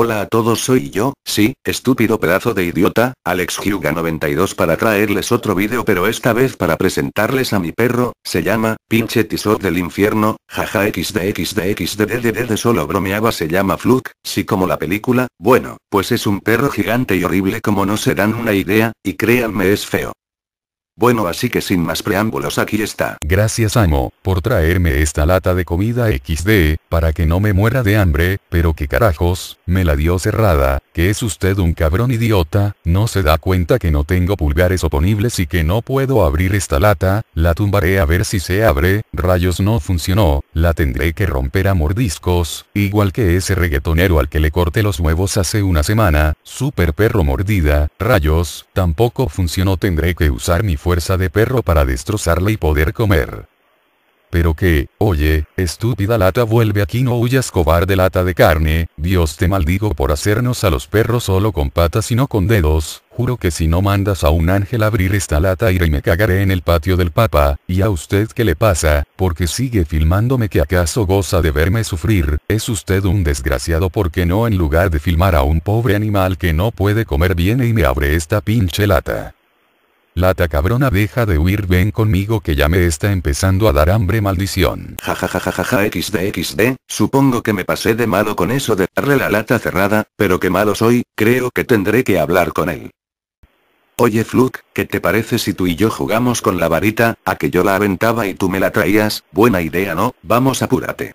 Hola a todos soy yo, sí, estúpido pedazo de idiota, Alex Hyuga 92 para traerles otro vídeo pero esta vez para presentarles a mi perro, se llama, pinche tisot del infierno, jaja xd de solo bromeaba se llama Fluke, sí como la película, bueno, pues es un perro gigante y horrible como no se dan una idea, y créanme es feo. Bueno, así que sin más preámbulos, aquí está. Gracias, amo, por traerme esta lata de comida XD, para que no me muera de hambre, pero que carajos, me la dio cerrada, que es usted un cabrón idiota, no se da cuenta que no tengo pulgares oponibles y que no puedo abrir esta lata, la tumbaré a ver si se abre, rayos no funcionó, la tendré que romper a mordiscos, igual que ese reggaetonero al que le corté los huevos hace una semana, super perro mordida, rayos, tampoco funcionó, tendré que usar mi fuerza de perro para destrozarla y poder comer. Pero que, oye, estúpida lata vuelve aquí no huyas cobarde lata de carne, Dios te maldigo por hacernos a los perros solo con patas y no con dedos, juro que si no mandas a un ángel abrir esta lata iré y me cagaré en el patio del papa, y a usted qué le pasa, porque sigue filmándome que acaso goza de verme sufrir, es usted un desgraciado porque no en lugar de filmar a un pobre animal que no puede comer viene y me abre esta pinche lata. Lata cabrona deja de huir ven conmigo que ya me está empezando a dar hambre maldición. ja xd xd, supongo que me pasé de malo con eso de darle la lata cerrada, pero qué malo soy, creo que tendré que hablar con él. Oye Fluke, ¿qué te parece si tú y yo jugamos con la varita, a que yo la aventaba y tú me la traías? Buena idea, ¿no? Vamos, apúrate.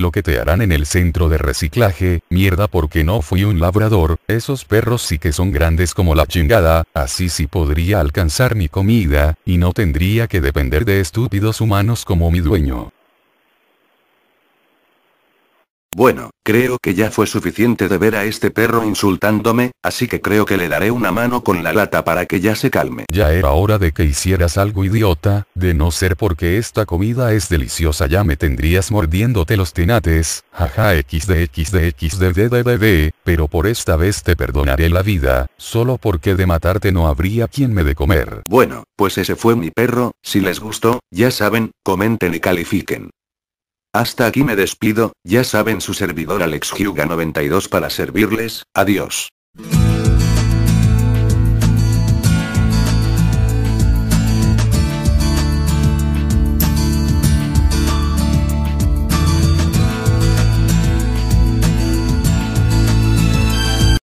lo que te harán en el centro de reciclaje, mierda porque no fui un labrador, esos perros sí que son grandes como la chingada, así sí podría alcanzar mi comida, y no tendría que depender de estúpidos humanos como mi dueño. Bueno, creo que ya fue suficiente de ver a este perro insultándome, así que creo que le daré una mano con la lata para que ya se calme. Ya era hora de que hicieras algo idiota, de no ser porque esta comida es deliciosa ya me tendrías mordiéndote los tenates, jaja xdxdxdddd, pero por esta vez te perdonaré la vida, solo porque de matarte no habría quien me de comer. Bueno, pues ese fue mi perro, si les gustó, ya saben, comenten y califiquen. Hasta aquí me despido, ya saben su servidor Alex 92 para servirles, adiós.